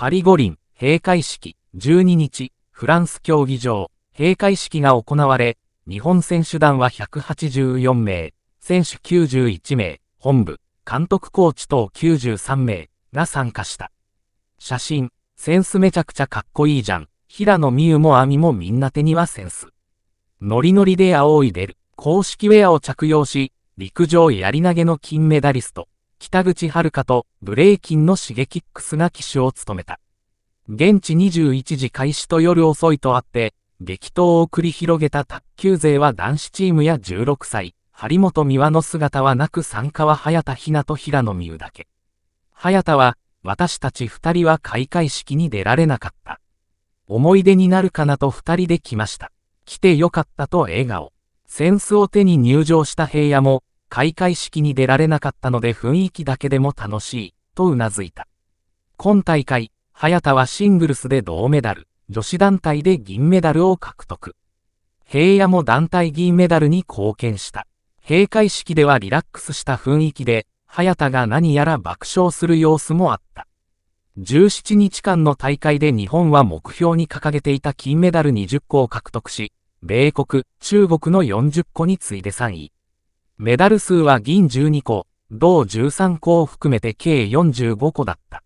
パリ五輪閉会式12日、フランス競技場閉会式が行われ、日本選手団は184名、選手91名、本部、監督コーチ等93名が参加した。写真、センスめちゃくちゃかっこいいじゃん。平野美宇も美もみんな手にはセンス。ノリノリで青いでる。公式ウェアを着用し、陸上やり投げの金メダリスト、北口遥とブレイキンのシゲキックスが騎手を務めた。現地21時開始と夜遅いとあって、激闘を繰り広げた卓球勢は男子チームや16歳、張本美和の姿はなく参加は早田ひなと平野美宇だけ。早田は、私たち二人は開会式に出られなかった。思い出になるかなと二人で来ました。来てよかったと笑顔。扇子を手に入場した平野も、開会式に出られなかったので雰囲気だけでも楽しい、とうなずいた。今大会、早田はシングルスで銅メダル、女子団体で銀メダルを獲得。平野も団体銀メダルに貢献した。閉会式ではリラックスした雰囲気で、早田が何やら爆笑する様子もあった。17日間の大会で日本は目標に掲げていた金メダル20個を獲得し、米国、中国の40個に次いで3位。メダル数は銀12個、銅13個を含めて計45個だった。